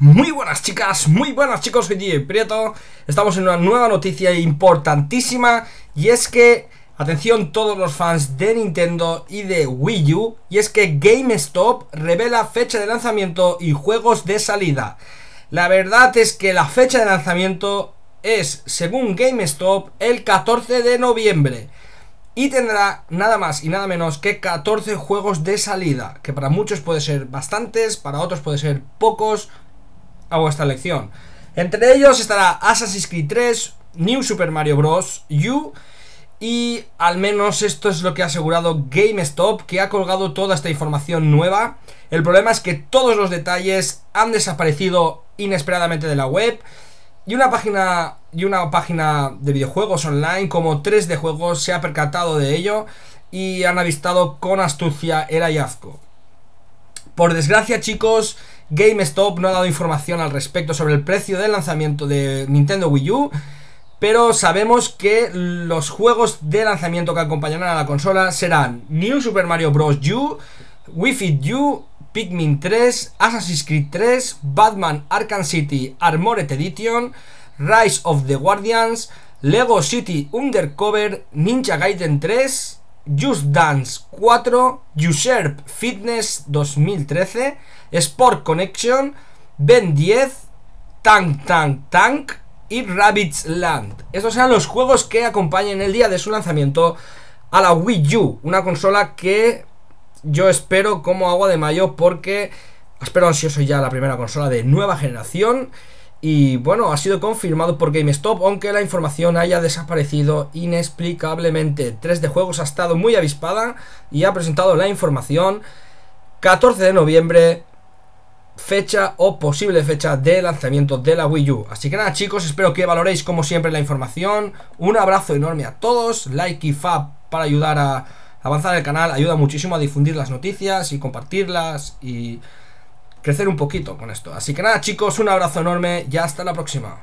Muy buenas chicas, muy buenas chicos, soy Prieto Estamos en una nueva noticia importantísima Y es que, atención todos los fans de Nintendo y de Wii U Y es que GameStop revela fecha de lanzamiento y juegos de salida La verdad es que la fecha de lanzamiento es, según GameStop, el 14 de noviembre y tendrá nada más y nada menos que 14 juegos de salida, que para muchos puede ser bastantes, para otros puede ser pocos, a vuestra elección. Entre ellos estará Assassin's Creed 3, New Super Mario Bros. U y al menos esto es lo que ha asegurado GameStop, que ha colgado toda esta información nueva. El problema es que todos los detalles han desaparecido inesperadamente de la web. Y una página, y una página de videojuegos online como 3 de juegos se ha percatado de ello y han avistado con astucia el hallazgo. Por desgracia, chicos, GameStop no ha dado información al respecto sobre el precio del lanzamiento de Nintendo Wii U, pero sabemos que los juegos de lanzamiento que acompañarán a la consola serán New Super Mario Bros. U, Wii Fit U, Pikmin 3, Assassin's Creed 3, Batman Arkham City Armored Edition, Rise of the Guardians, Lego City Undercover, Ninja Gaiden 3, Just Dance 4, Usurp Fitness 2013, Sport Connection, Ben 10, Tank Tank Tank y Rabbit's Land. Estos serán los juegos que acompañan el día de su lanzamiento a la Wii U, una consola que yo espero como agua de mayo porque espero ansioso ya la primera consola de nueva generación. Y bueno, ha sido confirmado por GameStop, aunque la información haya desaparecido inexplicablemente. 3 de Juegos ha estado muy avispada y ha presentado la información 14 de noviembre, fecha o posible fecha de lanzamiento de la Wii U. Así que nada chicos, espero que valoréis como siempre la información. Un abrazo enorme a todos, like y fab para ayudar a avanzar el canal, ayuda muchísimo a difundir las noticias y compartirlas y crecer un poquito con esto. Así que nada chicos, un abrazo enorme y hasta la próxima.